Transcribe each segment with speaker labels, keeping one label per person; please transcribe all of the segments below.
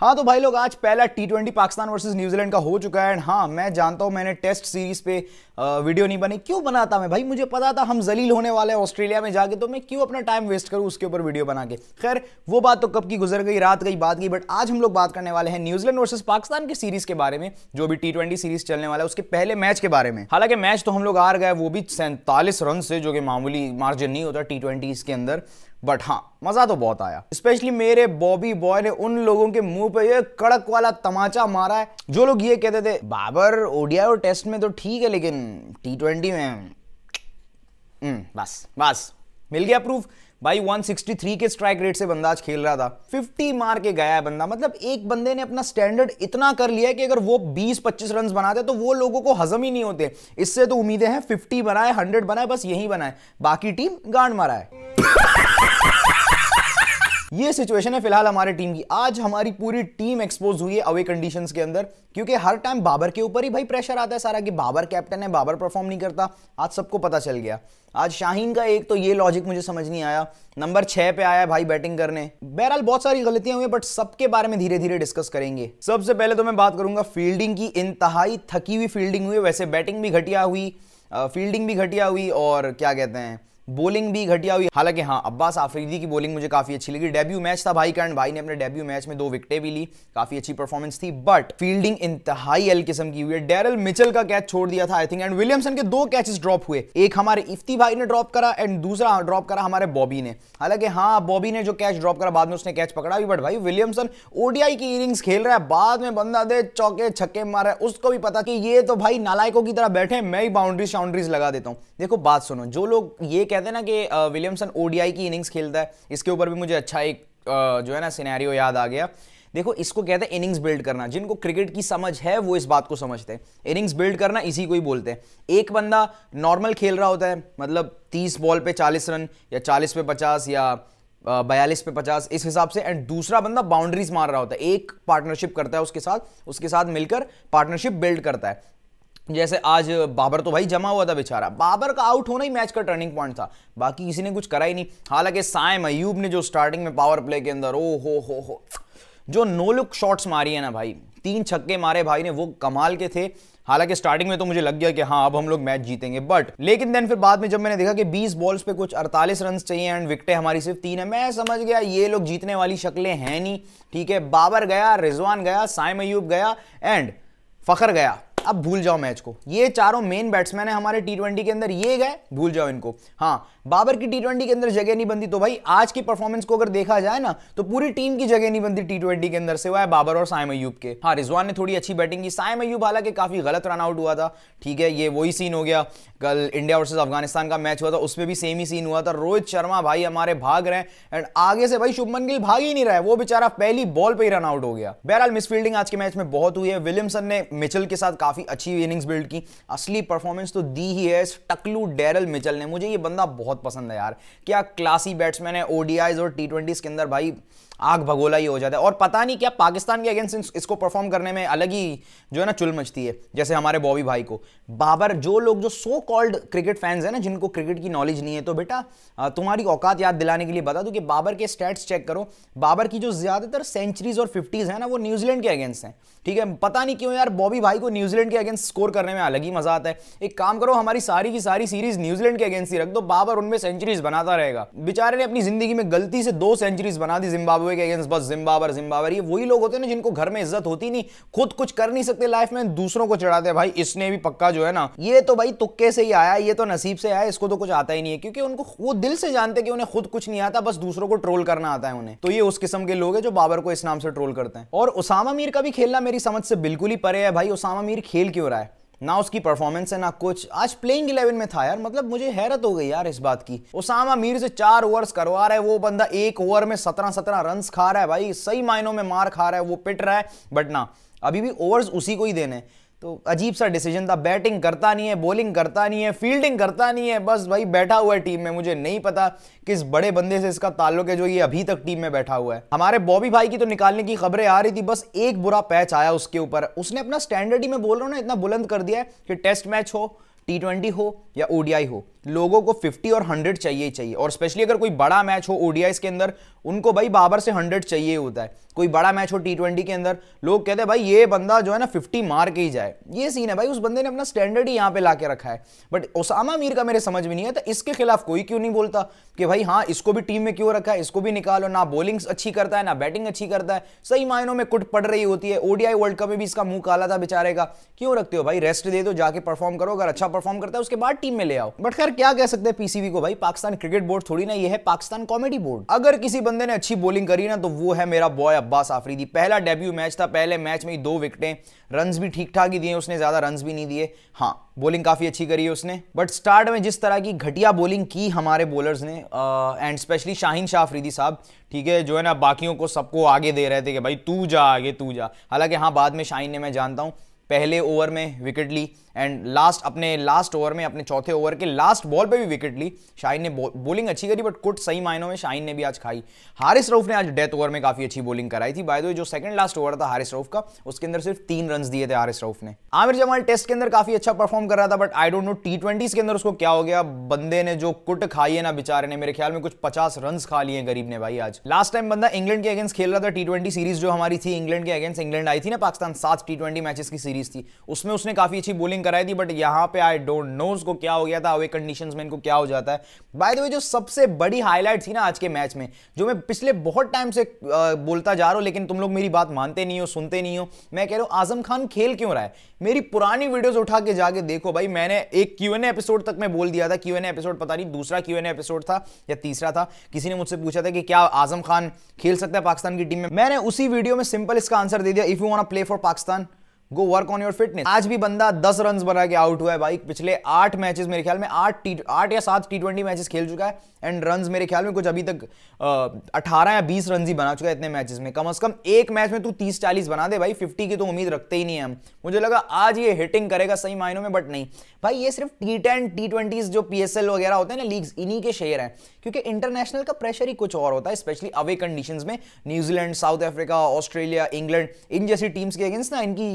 Speaker 1: हाँ तो भाई लोग आज पहला T twenty Pakistan versus New Zealand का हो चुका है एंड हाँ मैं जानता हूँ मैंने टेस्ट सीरीज पे वीडियो नहीं बनी क्यों बनाता मैं भाई मुझे पता था हम जलील होने वाले हैं ऑस्ट्रेलिया में जाके तो मैं क्यों अपना टाइम वेस्ट करूँ उसके ऊपर वीडियो बना के खैर वो बात तो कब की गुजर गई रात गई बात गई बट आज हम लोग बात करने वाले हैं न्यूजीलैंड वर्सेज पाकिस्तान की सीरीज के बारे में जो भी टी सीरीज चलने वाला है उसके पहले मैच के बारे में हालांकि मैच तो हम लोग आ गए वो भी सैंतालीस रन से जो कि मामूली मार्जिन नहीं होता टी के अंदर बट हाँ मज़ा तो बहुत आया स्पेशली मेरे बॉबी बॉय ने उन लोगों के मुंह पे ये कड़क वाला तमाचा मारा है जो लोग ये कहते थे बाबर ओडिया और टेस्ट में तो ठीक है लेकिन टी ट्वेंटी में हम्म, बस बस मिल गया प्रूफ भाई 163 के स्ट्राइक रेट से बंदा आज खेल रहा था 50 मार के गया है बंदा मतलब एक बंदे ने अपना स्टैंडर्ड इतना कर लिया कि अगर वो 20-25 रन बनाते तो वो लोगों को हजम ही नहीं होते इससे तो उम्मीदें हैं 50 बनाए 100 बनाए बस यही बनाए बाकी टीम गांड मारा है ये सिचुएशन है फिलहाल हमारे टीम की आज हमारी पूरी टीम एक्सपोज हुई है अवे कंडीशंस के अंदर क्योंकि हर टाइम बाबर के ऊपर ही भाई प्रेशर आता है सारा कि बाबर कैप्टन है बाबर परफॉर्म नहीं करता आज सबको पता चल गया आज शाहीन का एक तो ये लॉजिक मुझे समझ नहीं आया नंबर छह पे आया भाई बैटिंग करने बहरहाल बहुत सारी गलतियां हुई बट सबके बारे में धीरे धीरे डिस्कस करेंगे सबसे पहले तो मैं बात करूंगा फील्डिंग की इंतहाई थकी हुई फील्डिंग हुई वैसे बैटिंग भी घटिया हुई फील्डिंग भी घटिया हुई और क्या कहते हैं बोलिंग भी घटिया हुई हालांकि हाँ अब्बास आफरीदी की बोलिंग मुझे काफ़ी अच्छी लगी डेब्यू मैच था भाई करण भाई ने अपने डेब्यू मैच में दो विकटें भी ली काफ़ी अच्छी परफॉर्मेंस थी बट फील्डिंग इंतहाई एल किस्म की हुई है डेरल मिचल का कैच छोड़ दिया था आई थिंक एंड विलियमसन के दो कैचेस ड्रॉप हुए एक हमारे इफ्ती भाई ने ड्रॉप करा एंड दूसरा ड्रॉप करा हमारे बॉबी ने हालांकि हाँ बॉबी ने जो कैच ड्रॉप करा बाद में उसने कैच पकड़ा भी बट भाई विलियमसन ओडीआई की इनिंग्स खेल रहा है बाद में बंदा दे चौके छक्के मारे है उसको भी पता कि ये तो भाई नालायकों की तरह बैठे मैं ही बाउंड्रीज शाउंड्रीज लगा देता हूँ देखो बात सुनो जो लोग ये कहते हैं ना कि विलियमसन ओडीआई की इनिंग्स खेलता है इसके ऊपर भी मुझे अच्छा एक जो है ना सिनेरियो याद आ गया देखो इसको कहते हैं इनिंग्स बिल्ड करना जिनको क्रिकेट की समझ है वो इस बात को समझते हैं इनिंग्स बिल्ड करना इसी को ही बोलते हैं एक बंदा नॉर्मल खेल रहा होता है मतलब 30 बॉल पे 40 रन या 40 पे 50 या बयालीस पे 50 इस हिसाब से एंड दूसरा बंदा बाउंड्रीज मार रहा होता है एक पार्टनरशिप करता है उसके साथ उसके साथ मिलकर पार्टनरशिप बिल्ड करता है जैसे आज बाबर तो भाई जमा हुआ था बेचारा बाबर का आउट होना ही मैच का टर्निंग पॉइंट था बाकी किसी ने कुछ करा ही नहीं हालांकि साय अयूब ने जो स्टार्टिंग में पावर प्ले के अंदर ओ हो हो हो जो नो लुक शॉट्स मारी है ना भाई तीन छक्के मारे भाई ने वो कमाल के थे हालांकि स्टार्टिंग में तो मुझे लग गया कि हाँ अब हम लोग मैच जीतेंगे बट लेकिन देन फिर बाद में जब मैंने देखा कि 20 बॉल्स पे कुछ 48 रन चाहिए एंड विकटें हमारी सिर्फ तीन है मैं समझ गया ये लोग जीतने वाली शक्लें हैं नहीं ठीक है बाबर गया रिजवान गया साय मयूब गया एंड फखर गया अब भूल जाओ मैच को ये चारों मेन बैट्समैन है हमारे टी ट्वेंटी के अंदर ये गए भूल जाओ इनको हाँ बाबर की टी ट्वेंटी के अंदर जगह नहीं बनती तो भाई आज की परफॉर्मेंस को अगर देखा जाए ना तो पूरी टीम की जगह नहीं बनती टी ट्वेंटी के अंदर से वह बाबर और साइम अयूब के हाँ रिजवान ने थोड़ी अच्छी बैटिंग की साइम अयूब हालांकि काफी गलत रन आउट हुआ था ठीक है ये वही सीन हो गया कल इंडिया वर्सेज अफगानिस्तान का मैच हुआ था उसमें भी सेम ही सीन हुआ था रोहित शर्मा भाई हमारे भाग रहे हैं एंड आगे से भाई शुभमन गिल भाग ही नहीं रहा है वो बेचारा पहली बॉल पर ही रन आउट हो गया बहरहाल मिसफील्डिंग आज के मैच में बहुत हुई है विलियमसन ने मिचल के साथ काफी काफ़ी अच्छी इनिंग्स बिल्ड की असली परफॉर्मेंस तो दी ही है टकलू डेरल मिचल ने मुझे ये बंदा बहुत पसंद है यार क्या क्लासी बैट्समैन है ओडीआईज और टी के अंदर भाई आग भगोला ही हो जाता है और पता नहीं क्या पाकिस्तान के अगेंस्ट इसको परफॉर्म करने में अलग ही जो है ना चुल मचती है जैसे हमारे बॉबी भाई को बाबर जो लोग जो सो कॉल्ड क्रिकेट फैंस हैं ना जिनको क्रिकेट की नॉलेज नहीं है तो बेटा तुम्हारी औकात याद दिलाने के लिए बता दूँ कि बाबर के स्टैट्स चेक करो बाबर की जो ज़्यादातर सेंचुरीज और फिफ्टीज़ हैं ना वो न्यूजीलैंड के अगेंस्ट हैं ठीक है पता नहीं क्यों यार बॉबी भाई को न्यूजीलैंड के अगेंस्ट स्कोर करने में अलग ही मज़ा आता है एक काम करो हमारी सारी की सारी सीरीज न्यूजीलैंड के अगेंस्ट ही रख दो बाबर उनमें सेंचुरीज बनाता रहेगा बेचारे ने अपनी जिंदगी में गलती से दो सेंचुरीज बना दी जिम्बाब जिम्बाब्वे के अगेंस्ट बस जिम्बावर जिम्बावर ये वही लोग होते हैं ना जिनको घर में इज्जत होती नहीं खुद कुछ कर नहीं सकते लाइफ में दूसरों को चढ़ाते भाई इसने भी पक्का जो है ना ये तो भाई तुक्के से ही आया ये तो नसीब से आया इसको तो कुछ आता ही नहीं है क्योंकि उनको वो दिल से जानते कि उन्हें खुद कुछ नहीं आता बस दूसरों को ट्रोल करना आता है उन्हें तो ये उस किस्म के लोग है जो बाबर को इस नाम से ट्रोल करते हैं और उसामा मीर का भी खेलना मेरी समझ से बिल्कुल ही परे है भाई उसामा मीर खेल क्यों रहा है ना उसकी परफॉर्मेंस है ना कुछ आज प्लेइंग इलेवन में था यार मतलब मुझे हैरत हो गई यार इस बात की ओसामा मीर से चार ओवर्स करवा रहा है वो बंदा एक ओवर में सत्रह सत्रह रन खा रहा है भाई सही मायनों में मार खा रहा है वो पिट रहा है बट ना अभी भी ओवर्स उसी को ही देने हैं तो अजीब सा डिसीजन था बैटिंग करता नहीं है बॉलिंग करता नहीं है फील्डिंग करता नहीं है बस भाई बैठा हुआ है टीम में मुझे नहीं पता किस बड़े बंदे से इसका ताल्लुक है जो ये अभी तक टीम में बैठा हुआ है हमारे बॉबी भाई की तो निकालने की खबरें आ रही थी बस एक बुरा पैच आया उसके ऊपर उसने अपना स्टैंडर्ड ही मैं बोल रहा हूँ ना इतना बुलंद कर दिया है कि टेस्ट मैच हो टी ट्वेंटी हो या ओडीआई हो लोगों को 50 और 100 चाहिए ही चाहिए और स्पेशली अगर कोई बड़ा मैच हो ओडीआई के अंदर उनको भाई बाबर से हंड्रेड चाहिए होता है कोई बड़ा मैच हो टी ट्वेंटी के अंदर लोग कहते हैं भाई ये बंदा जो है ना फिफ्टी मार के ही जाए ये सीन है भाई उस बंदे ने अपना स्टैंडर्ड ही यहाँ पे ला के रखा है बट ओसामा मीर का मेरे समझ में नहीं है इसके खिलाफ कोई क्यों नहीं बोलता कि भाई हाँ इसको भी टीम में क्यों रखा है इसको भी निकालो ना बॉलिंग अच्छी करता है ना बैटिंग अच्छी करता है सही मायनों में कुट पड़ रही होती है ओडीआई वर्ल्ड कप में भी इसका मुंह काला था बेचारे का क्यों रखते हो भाई रेस्ट दे दो जाके परफॉर्म करो अगर अच्छा परफॉर्म करता है उसके बाद टीम में ले आओ बट खैर क्या कह सकते हैं पीसीबी को भाई पाकिस्तान क्रिकेट बोर्ड थोड़ी ना ये है पाकिस्तान कॉमेडी बोर्ड अगर किसी बंदे ने अच्छी बॉलिंग करी ना तो वो है मेरा बॉय अब्बास आफरीदी पहला डेब्यू मैच था पहले मैच में ही दो विकटें रन्स भी ठीक ठाक ही दिए उसने ज़्यादा रन्स भी नहीं दिए हाँ बॉलिंग काफ़ी अच्छी करी है उसने बट स्टार्ट में जिस तरह की घटिया बॉलिंग की हमारे बॉलर्स ने एंड स्पेशली शाहीन शाह आफरीदी साहब ठीक है जो है ना बाकियों को सबको आगे दे रहे थे कि भाई तू जा आगे तू जा हालांकि हाँ बाद में शाहीन ने मैं जानता हूँ पहले ओवर में विकेट ली एंड लास्ट अपने लास्ट ओवर में अपने चौथे ओवर के लास्ट बॉल पे भी विकेट ली शाहिन ने बॉलिंग बो, अच्छी करी बट कुट सही मायनों में शाहिन ने भी आज खाई हारिस रऊफ ने आज डेथ ओवर में काफ़ी अच्छी बॉलिंग कराई थी बाय द वे जो सेकंड लास्ट ओवर था हारिस रऊफ का उसके अंदर सिर्फ तीन रन दिए थे हारिस रऊफ ने आमिर जमाल टेस्ट के अंदर काफ़ी अच्छा परफॉर्म कर रहा था but I don't know T के अंदर उसको क्या हो गया बंदे ने जो कुट खाई है ना बेचारे ने मेरे ख्याल में कुछ पचास रन खा लिए गरीब ने भाई आज लास्ट टाइम बंदा इंग्लैंड के अगेंस्ट खेल रहा था टी सीरीज जो हमारी थी इंग्लैंड के अगेंस्ट इंग्लैंड आई थी ना पाकिस्तान सात टी मैचेस की सीरीज थी उसमें उसने काफ़ी अच्छी बॉलिंग कराई थी बट यहां पे आई डोंट नो उसको क्या हो गया था अवे कंडीशन में इनको क्या हो जाता है बाय द वे जो सबसे बड़ी हाईलाइट थी ना आज के मैच में जो मैं पिछले बहुत टाइम से बोलता जा रहा हूं लेकिन तुम लोग मेरी बात मानते नहीं हो सुनते नहीं हो मैं कह रहा हूं आजम खान खेल क्यों रहा है मेरी पुरानी वीडियोज उठा के जाके देखो भाई मैंने एक क्यू एन एपिसोड तक मैं बोल दिया था क्यू एन एपिसोड पता नहीं दूसरा क्यू एन एपिसोड था या तीसरा था किसी ने मुझसे पूछा था कि क्या आजम खान खेल सकता है पाकिस्तान की टीम में मैंने उसी वीडियो में सिंपल इसका आंसर दे दिया if you want to play for Pakistan go work on your fitness आज भी बंदा दस रन बना के आउट हुआ है भाई पिछले आठ मैचेस मेरे ख्याल में आठ टी आठ या सात टी ट्वेंटी मैचेस खेल चुका है एंड रन मेरे ख्याल में कुछ अभी तक अठारह या बीस रन ही बना चुका है इतने मैचेस में कम अज कम एक मैच में तू तीस चालीस बना दे भाई फिफ्टी की तो उम्मीद रखते ही नहीं है हम मुझे लगा आज ये हिटिंग करेगा सही मायनों में बट नहीं भाई ये सिर्फ टी टेन टी ट्वेंटीज जो पी वगैरह होते हैं ना लीग्स इन्हीं के शेयर हैं क्योंकि इंटरनेशनल का प्रेशर ही कुछ और होता है स्पेशली अवे कंडीशन में New Zealand South Africa Australia England इन जैसी टीम्स के अगेंस्ट ना इनकी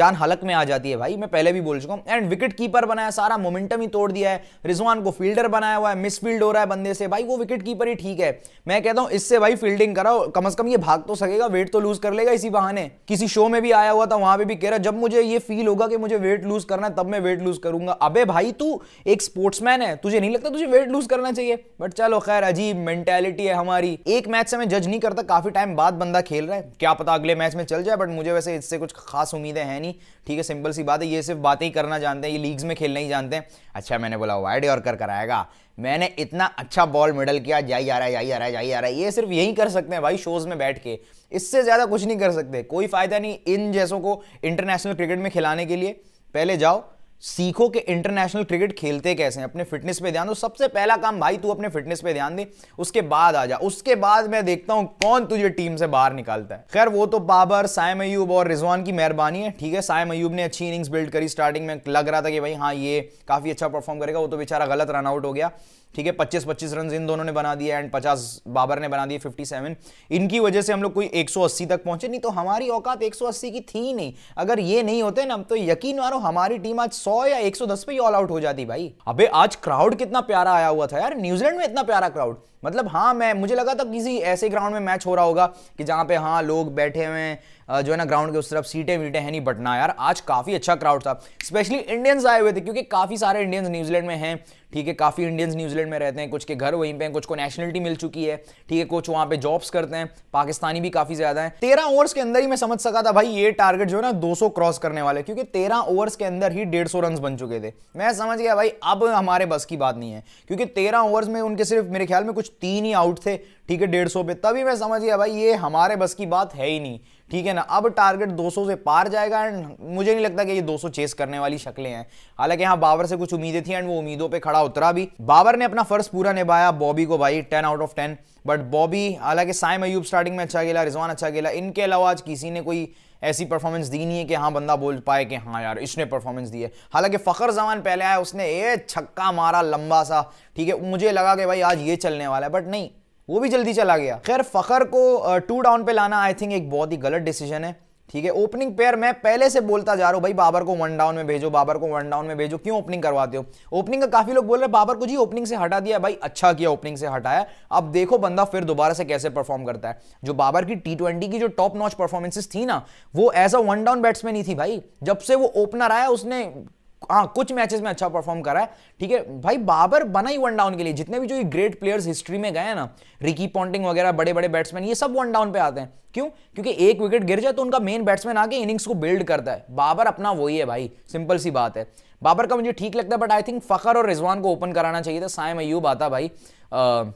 Speaker 1: जान हलक में आ जाती है भाई मैं पहले भी बोल चुका हूँ एंड विकेट कीपर बनाया सारा मोमेंटम ही तोड़ दिया है रिजवान को फील्डर बनाया हुआ है मिसफील्ड हो रहा है बंदे से भाई वो विकेट कीपर ही ठीक है मैं कहता हूँ इससे भाई फील्डिंग कराओ कम अज कम ये भाग तो सकेगा वेट तो लूज कर लेगा इसी बहाने किसी शो में भी आया हुआ था वहां पर भी कह रहा जब मुझे ये फील होगा कि मुझे वेट लूज करना है तब मैं वेट लूज करूँ करूंगा अबे भाई तू एक स्पोर्ट्समैन है तुझे नहीं लगता तुझे वेट लूज करना चाहिए बट चलो खैर अजीब मेंटेलिटी है हमारी एक मैच से मैं जज नहीं करता काफी टाइम बाद बंदा खेल रहा है क्या पता अगले मैच में चल जाए बट मुझे वैसे इससे कुछ खास उम्मीदें हैं नहीं ठीक है सिंपल सी बात है ये सिर्फ बातें ही करना जानते हैं ये लीग्स में खेलना ही जानते हैं अच्छा मैंने बोला वाइड और कर कराएगा मैंने इतना अच्छा बॉल मेडल किया जाई आ रहा है जाई आ रहा है जाई आ रहा है ये सिर्फ यही कर सकते हैं भाई शोज में बैठ के इससे ज़्यादा कुछ नहीं कर सकते कोई फ़ायदा नहीं इन जैसों को इंटरनेशनल क्रिकेट में खिलाने के लिए पहले जाओ सीखो कि इंटरनेशनल क्रिकेट खेलते कैसे हैं अपने फिटनेस पे ध्यान दो सबसे पहला काम भाई तू अपने फिटनेस पे ध्यान दे उसके बाद आ जा उसके बाद मैं देखता हूं कौन तुझे टीम से बाहर निकालता है खैर वो तो बाबर सायम अयूब और रिजवान की मेहरबानी है ठीक है सायम अयूब ने अच्छी इनिंग्स बिल्ड करी स्टार्टिंग में लग रहा था कि भाई हाँ ये काफ़ी अच्छा परफॉर्म करेगा वो तो बेचारा गलत रनआउट हो गया ठीक है पच्चीस पच्चीस रन इन दोनों ने बना दिए एंड पचास बाबर ने बना दिए फिफ्टी सेवन इनकी वजह से हम लोग कोई एक सौ अस्सी तक पहुंचे नहीं तो हमारी औकात एक सौ अस्सी की थी ही नहीं अगर ये नहीं होते ना तो यकीन मानो हमारी टीम आज सौ या एक सौ दस पे ऑल आउट हो जाती भाई अबे आज क्राउड कितना प्यारा आया हुआ था यार न्यूजीलैंड में इतना प्यारा क्राउड मतलब हाँ मैं मुझे लगा था किसी ऐसे ग्राउंड में मैच हो रहा होगा कि जहाँ पे हाँ लोग बैठे हुए हैं जो है ना ग्राउंड के उस तरफ सीटें वीटें हैं नहीं बटना यार आज काफ़ी अच्छा क्राउड था स्पेशली इंडियंस आए हुए थे क्योंकि काफ़ी सारे इंडियंस न्यूजीलैंड में हैं ठीक है काफ़ी इंडियंस न्यूजीलैंड में रहते हैं कुछ के घर वहीं पे हैं कुछ को नेशनलिटी मिल चुकी है ठीक है कुछ वहाँ पे जॉब्स करते हैं पाकिस्तानी भी काफ़ी ज़्यादा है तेरह ओवर्स के अंदर ही मैं समझ सका था भाई ये टारगेट जो है ना दो क्रॉस करने वाले क्योंकि तेरह ओवर्स के अंदर ही डेढ़ सौ रन बन चुके थे मैं समझ गया भाई अब हमारे बस की बात नहीं है क्योंकि तेरह ओवर्स में उनके सिर्फ मेरे ख्याल में कुछ तीन ही आउट थे ठीक है डेढ़ सौ पे तभी मैं समझ गया भाई ये हमारे बस की बात है ही नहीं ठीक है ना अब टारगेट 200 से पार जाएगा एंड मुझे नहीं लगता कि ये 200 चेस करने वाली शक्लें हैं हालांकि यहाँ बाबर से कुछ उम्मीदें थी एंड वो उम्मीदों पे खड़ा उतरा भी बाबर ने अपना फर्ज पूरा निभाया बॉबी को भाई 10 आउट ऑफ 10 बट बॉबी हालांकि साइम अयूब स्टार्टिंग में अच्छा खेला रिजवान अच्छा खेला इनके अलावा आज किसी ने कोई ऐसी परफॉर्मेंस दी नहीं है कि हाँ बंदा बोल पाए कि हाँ यार इसने परफॉर्मेंस दी है हालांकि फ़खर जमान पहले आया उसने ये छक्का मारा लंबा सा ठीक है मुझे लगा कि भाई आज ये चलने वाला है बट नहीं वो भी जल्दी चला गया खैर फ़खर को टू डाउन पे लाना आई थिंक एक बहुत ही गलत डिसीजन है ठीक है ओपनिंग पेयर मैं पहले से बोलता जा रहा हूं भाई बाबर को वन डाउन में भेजो बाबर को वन डाउन में भेजो क्यों ओपनिंग करवाते हो ओपनिंग का काफी लोग बोल रहे हैं बाबर को जी ओपनिंग से हटा दिया भाई अच्छा किया ओपनिंग से हटाया अब देखो बंदा फिर दोबारा से कैसे परफॉर्म करता है जो बाबर की टी ट्वेंटी की जो टॉप नॉच परफॉर्मेंसेस थी ना वो as a one down batsman ही थी भाई जब से वो ओपनर आया उसने हाँ कुछ मैचेस में अच्छा परफॉर्म करा है ठीक है भाई बाबर बना ही वन डाउन के लिए जितने भी जो ये ग्रेट प्लेयर्स हिस्ट्री में गए हैं ना रिकी पॉन्टिंग वगैरह बड़े बड़े बैट्समैन ये सब वन डाउन पे आते हैं क्यों क्योंकि एक विकेट गिर जाए तो उनका मेन बैट्समैन आके इनिंग्स को बिल्ड करता है बाबर अपना वही है भाई सिंपल सी बात है बाबर का मुझे ठीक लगता है बट आई थिंक फखर और रिजवान को ओपन कराना चाहिए था साय मयूब आता भाई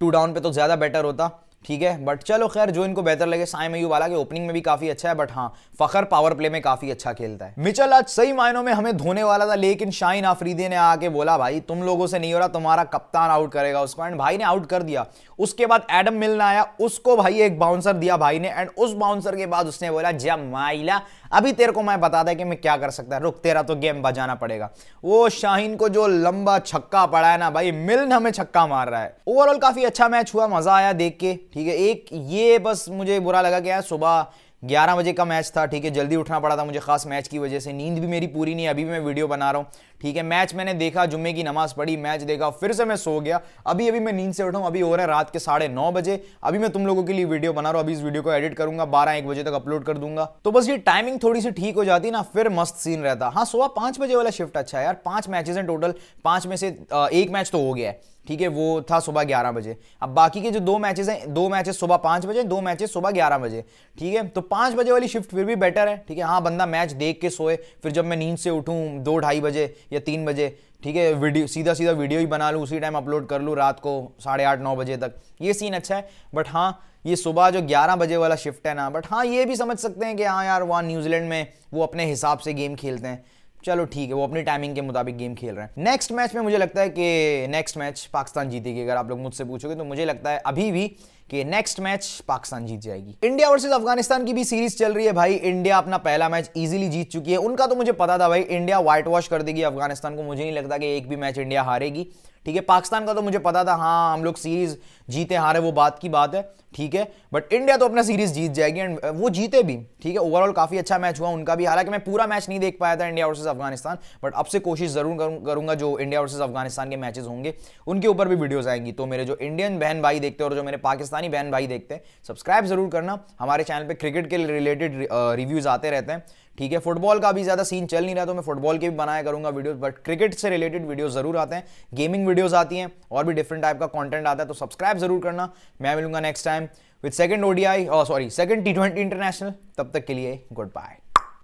Speaker 1: टू डाउन पे तो ज़्यादा बेटर होता ठीक है बट चलो खैर जो इनको बेहतर लगे साइम मयू वाला के ओपनिंग में भी काफी अच्छा है बट हाँ फखर पावर प्ले में काफी अच्छा खेलता है मिचल आज सही मायनों में हमें धोने वाला था लेकिन शाइन आफरीदी ने आके बोला भाई तुम लोगों से नहीं हो रहा तुम्हारा कप्तान आउट करेगा उसको एंड भाई ने आउट कर दिया उसके बाद एडम मिलना आया उसको भाई एक बाउंसर दिया भाई ने एंड उस बाउंसर के बाद उसने बोला माइला अभी तेरे को मैं बता दें कि मैं क्या कर सकता है रुक तेरा तो गेम बजाना पड़ेगा वो शाहीन को जो लंबा छक्का पड़ा है ना भाई मिलन हमें छक्का मार रहा है ओवरऑल काफ़ी अच्छा मैच हुआ मज़ा आया देख के ठीक है एक ये बस मुझे बुरा लगा कि यार सुबह ग्यारह बजे का मैच था ठीक है जल्दी उठना पड़ा था मुझे खास मैच की वजह से नींद भी मेरी पूरी नहीं अभी भी मैं वीडियो बना रहा हूँ ठीक है मैच मैंने देखा जुम्मे की नमाज पढ़ी मैच देखा फिर से मैं सो गया अभी अभी मैं नींद से उठाऊँ अभी हो रहा है रात के साढ़े नौ बजे अभी मैं तुम लोगों के लिए वीडियो बना रहा हूँ अभी इस वीडियो को एडिट करूंगा बारह एक बजे तक अपलोड कर दूंगा तो बस ये टाइमिंग थोड़ी सी ठीक हो जाती ना फिर मस्त सीन रहता हाँ सुबह पाँच बजे वाला शिफ्ट अच्छा है यार पाँच मैचेस हैं टोटल पाँच में से एक मैच तो हो गया है ठीक है वो था सुबह ग्यारह बजे अब बाकी के जो दो मैचेस हैं दो मैचेस सुबह पाँच बजे दो मैचेस सुबह ग्यारह बजे ठीक है तो पाँच बजे वाली शिफ्ट फिर भी बेटर है ठीक है हाँ बंदा मैच देख के सोए फिर जब मैं नींद से उठूँ दो ढाई बजे या तीन बजे ठीक है वीडियो सीधा सीधा वीडियो ही बना लूँ उसी टाइम अपलोड कर लूँ रात को साढ़े आठ नौ बजे तक ये सीन अच्छा है बट हाँ ये सुबह जो ग्यारह बजे वाला शिफ्ट है ना बट हाँ ये भी समझ सकते हैं कि हाँ यार वहाँ न्यूजीलैंड में वो अपने हिसाब से गेम खेलते हैं चलो ठीक है वो अपनी टाइमिंग के मुताबिक गेम खेल रहे हैं नेक्स्ट मैच में मुझे लगता है कि नेक्स्ट मैच पाकिस्तान जीतेगी अगर आप लोग मुझसे पूछोगे तो मुझे लगता है अभी भी कि नेक्स्ट मैच पाकिस्तान जीत जाएगी इंडिया वर्सेस अफगानिस्तान की भी सीरीज चल रही है भाई इंडिया अपना पहला मैच इजीली जीत चुकी है उनका तो मुझे पता था भाई इंडिया व्हाइट वॉश कर देगी अफगानिस्तान को मुझे नहीं लगता कि एक भी मैच इंडिया हारेगी ठीक है पाकिस्तान का तो मुझे पता था हाँ हम लोग सीरीज जीते हारे वो बात की बात है ठीक है बट इंडिया तो अपना सीरीज जीत जाएगी एंड uh, वो जीते भी ठीक है ओवरऑल काफ़ी अच्छा मैच हुआ उनका भी हालांकि मैं पूरा मैच नहीं देख पाया था इंडिया वर्सेज अफगानिस्तान बट अब से कोशिश जरूर करूंगा जो इंडिया वर्सेज अफगानिस्तान के मैचेस होंगे उनके ऊपर भी वीडियोज आएंगी तो मेरे जो इंडियन बहन भाई देखते और जो मेरे पाकिस्तानी बहन भाई देखते हैं सब्सक्राइब जरूर करना हमारे चैनल पर क्रिकेट के रिलेटेड रिव्यूज uh, आते रहते हैं ठीक है फुटबॉल का अभी ज़्यादा सीन चल नहीं रहा तो मैं फुटबॉल के भी बनाया करूंगा वीडियो बट क्रिकेट से रिलेटेड वीडियो ज़रूर आते हैं गेमिंग वीडियोज आती हैं और भी डिफरेंट टाइप का कॉन्टेंट आता है तो सब्सक्राइब जरूर करना मैं मिलूंगा next time with second ODI और सॉरी सेकंड टी इंटरनेशनल तब तक के लिए गुड बाय